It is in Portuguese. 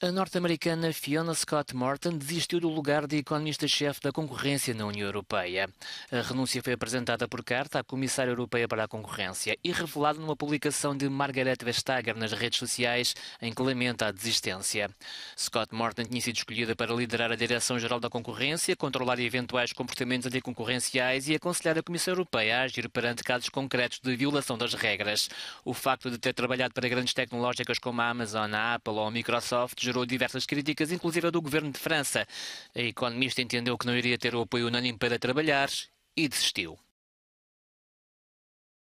A norte-americana Fiona Scott Morton desistiu do lugar de economista-chefe da concorrência na União Europeia. A renúncia foi apresentada por carta à Comissária Europeia para a Concorrência e revelada numa publicação de Margaret Vestager nas redes sociais em que lamenta a desistência. Scott Morton tinha sido escolhida para liderar a Direção-Geral da Concorrência, controlar eventuais comportamentos anticoncorrenciais e aconselhar a Comissão Europeia a agir perante casos concretos de violação das regras. O facto de ter trabalhado para grandes tecnológicas como a Amazon, a Apple ou a Microsoft gerou diversas críticas, inclusive a do governo de França. A economista entendeu que não iria ter o apoio unânime para trabalhar e desistiu.